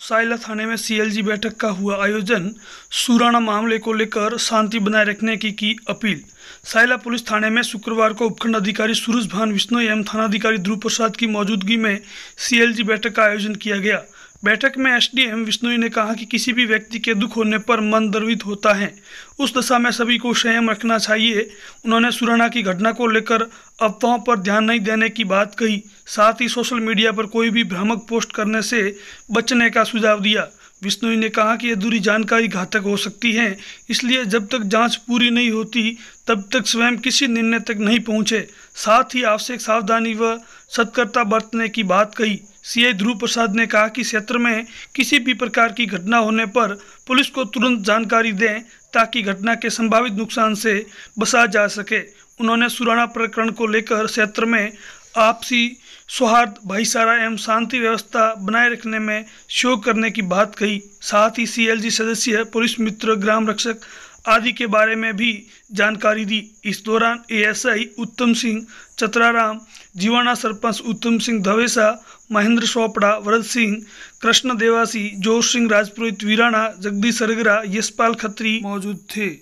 साइला थाने में सीएलजी बैठक का हुआ आयोजन सुराना मामले को लेकर शांति बनाए रखने की की अपील साइला पुलिस थाने में शुक्रवार को उपखंड अधिकारी सूरज भान विष्णु एवं थानाधिकारी ध्रुव प्रसाद की मौजूदगी में सीएलजी बैठक का आयोजन किया गया बैठक में एसडीएम विष्णुई ने कहा कि किसी भी व्यक्ति के दुख होने पर मन दर्वित होता है उस दशा में सभी को संयम रखना चाहिए उन्होंने सुरना की घटना को लेकर अफवाहों पर ध्यान नहीं देने की बात कही साथ ही सोशल मीडिया पर कोई भी भ्रामक पोस्ट करने से बचने का सुझाव दिया विष्णुई ने कहा कि अधूरी जानकारी घातक हो सकती है इसलिए जब तक जांच पूरी नहीं होती तब तक स्वयं किसी निर्णय तक नहीं पहुंचे साथ ही आवश्यक सावधानी व सतर्कता बरतने की बात कही सीआई ध्रुव प्रसाद ने कहा कि क्षेत्र में किसी भी प्रकार की घटना होने पर पुलिस को तुरंत जानकारी दें ताकि घटना के संभावित नुकसान से बचा जा सके उन्होंने सुराना प्रकरण को लेकर क्षेत्र में आपसी सौहार्द भाईचारा एवं शांति व्यवस्था बनाए रखने में शोक करने की बात कही साथ ही सीएलजी सदस्य पुलिस मित्र ग्राम रक्षक आदि के बारे में भी जानकारी दी इस दौरान एएसआई उत्तम सिंह चतराराम जीवाणा सरपंच उत्तम सिंह धवेसा महेंद्र चोपड़ा वरद सिंह कृष्ण देवासी जोश सिंह राजपुरोहित वीराणा जगदीश सरगरा यशपाल खत्री मौजूद थे